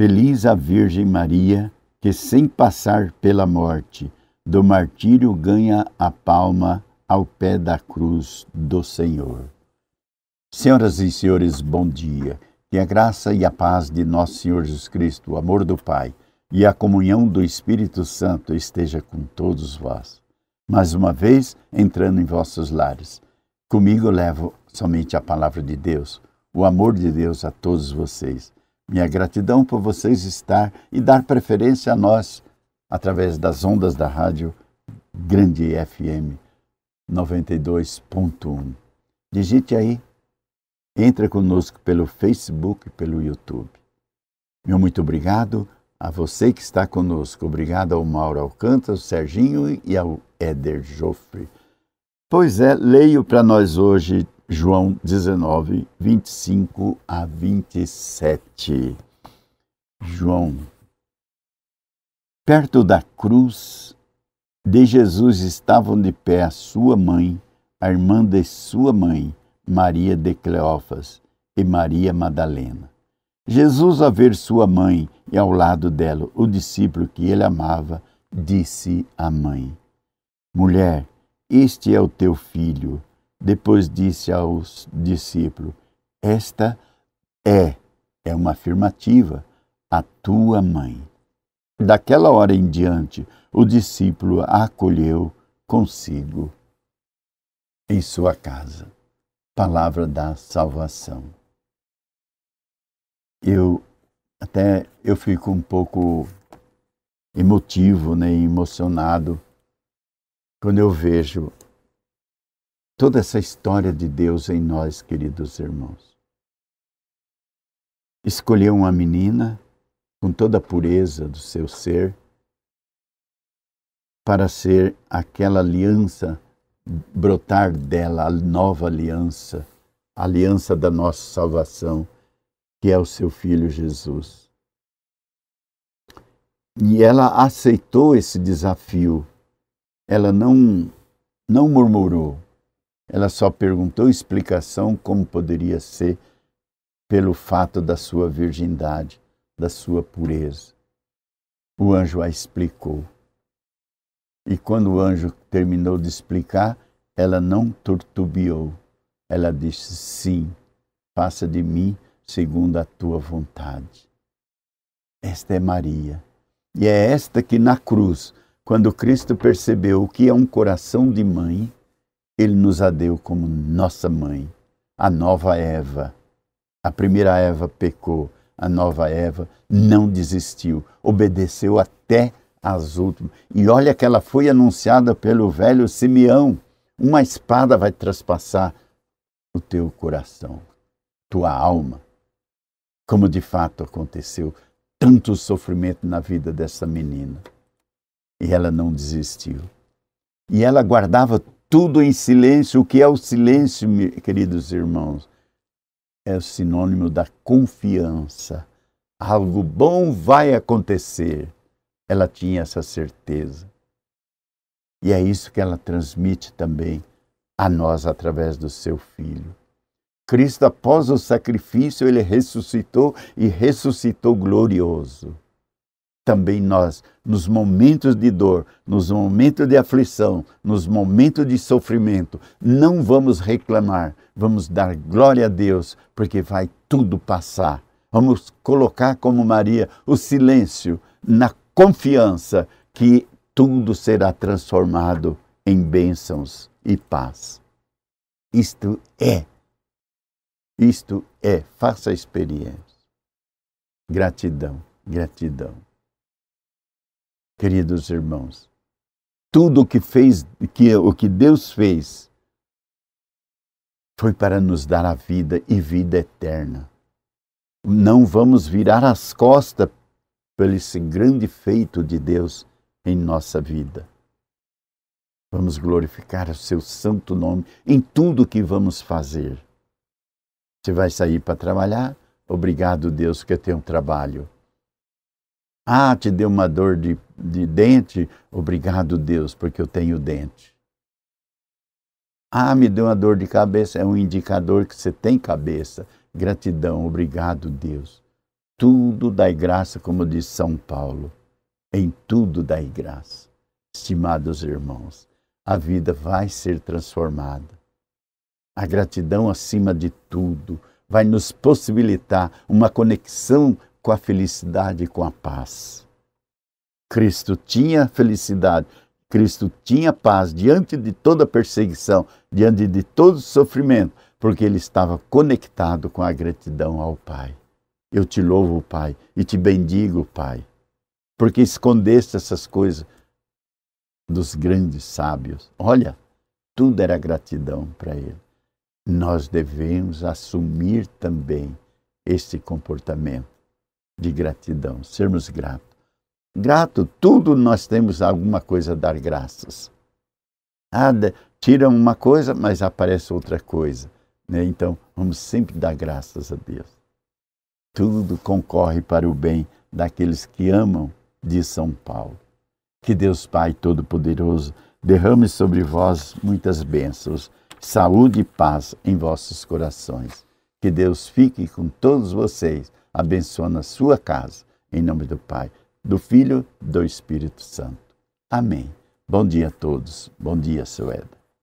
Feliz a Virgem Maria, que sem passar pela morte, do martírio ganha a palma ao pé da cruz do Senhor. Senhoras e senhores, bom dia. Que a graça e a paz de nosso Senhor Jesus Cristo, o amor do Pai e a comunhão do Espírito Santo esteja com todos vós. Mais uma vez, entrando em vossos lares. Comigo levo somente a palavra de Deus, o amor de Deus a todos vocês. Minha gratidão por vocês estar e dar preferência a nós através das ondas da rádio Grande FM 92.1. Digite aí, entre conosco pelo Facebook e pelo YouTube. Meu muito obrigado a você que está conosco. Obrigado ao Mauro Alcântara, ao Serginho e ao Éder Joffre. Pois é, leio para nós hoje João 19, 25 a 27. João. Perto da cruz de Jesus estavam de pé a sua mãe, a irmã de sua mãe, Maria de Cleófas, e Maria Madalena. Jesus, a ver sua mãe e ao lado dela o discípulo que ele amava, disse à mãe: Mulher, este é o teu filho depois disse aos discípulos: Esta é, é uma afirmativa, a tua mãe. Daquela hora em diante, o discípulo a acolheu consigo em sua casa. Palavra da salvação. Eu até eu fico um pouco emotivo, né, emocionado quando eu vejo toda essa história de Deus em nós, queridos irmãos. Escolheu uma menina com toda a pureza do seu ser para ser aquela aliança, brotar dela a nova aliança, a aliança da nossa salvação, que é o seu filho Jesus. E ela aceitou esse desafio. Ela não não murmurou, ela só perguntou explicação como poderia ser pelo fato da sua virgindade, da sua pureza. O anjo a explicou. E quando o anjo terminou de explicar, ela não turtubiou. Ela disse: Sim, faça de mim segundo a tua vontade. Esta é Maria. E é esta que na cruz, quando Cristo percebeu o que é um coração de mãe, ele nos a deu como nossa mãe, a nova Eva. A primeira Eva pecou, a nova Eva não desistiu, obedeceu até as últimas. E olha que ela foi anunciada pelo velho Simeão: uma espada vai traspassar o teu coração, tua alma. Como de fato aconteceu, tanto sofrimento na vida dessa menina. E ela não desistiu. E ela guardava tudo em silêncio. O que é o silêncio, queridos irmãos? É o sinônimo da confiança. Algo bom vai acontecer. Ela tinha essa certeza. E é isso que ela transmite também a nós através do seu filho. Cristo, após o sacrifício, ele ressuscitou e ressuscitou glorioso também nós, nos momentos de dor, nos momentos de aflição, nos momentos de sofrimento, não vamos reclamar, vamos dar glória a Deus, porque vai tudo passar. Vamos colocar como Maria o silêncio na confiança que tudo será transformado em bênçãos e paz. Isto é. Isto é. Faça a experiência. Gratidão, gratidão queridos irmãos. Tudo o que fez, que, o que Deus fez, foi para nos dar a vida e vida eterna. Não vamos virar as costas pelo esse grande feito de Deus em nossa vida. Vamos glorificar o seu santo nome em tudo o que vamos fazer. Você vai sair para trabalhar? Obrigado, Deus, que eu tenho um trabalho. Ah, te deu uma dor de de dente, obrigado Deus, porque eu tenho dente. Ah, me deu uma dor de cabeça, é um indicador que você tem cabeça. Gratidão, obrigado Deus. Tudo dai graça, como diz São Paulo. Em tudo dai graça. Estimados irmãos, a vida vai ser transformada. A gratidão acima de tudo vai nos possibilitar uma conexão com a felicidade e com a paz. Cristo tinha felicidade, Cristo tinha paz diante de toda perseguição, diante de todo sofrimento, porque ele estava conectado com a gratidão ao Pai. Eu te louvo, Pai, e te bendigo, Pai, porque escondeste essas coisas dos grandes sábios. Olha, tudo era gratidão para ele. Nós devemos assumir também este comportamento de gratidão, sermos gratos grato, tudo nós temos alguma coisa a dar graças. tira uma coisa, mas aparece outra coisa. Né? Então, vamos sempre dar graças a Deus. Tudo concorre para o bem daqueles que amam, diz São Paulo. Que Deus Pai Todo-Poderoso derrame sobre vós muitas bênçãos, saúde e paz em vossos corações. Que Deus fique com todos vocês, abençoe a sua casa. Em nome do Pai do Filho do Espírito Santo. Amém. Bom dia a todos. Bom dia, Sueda.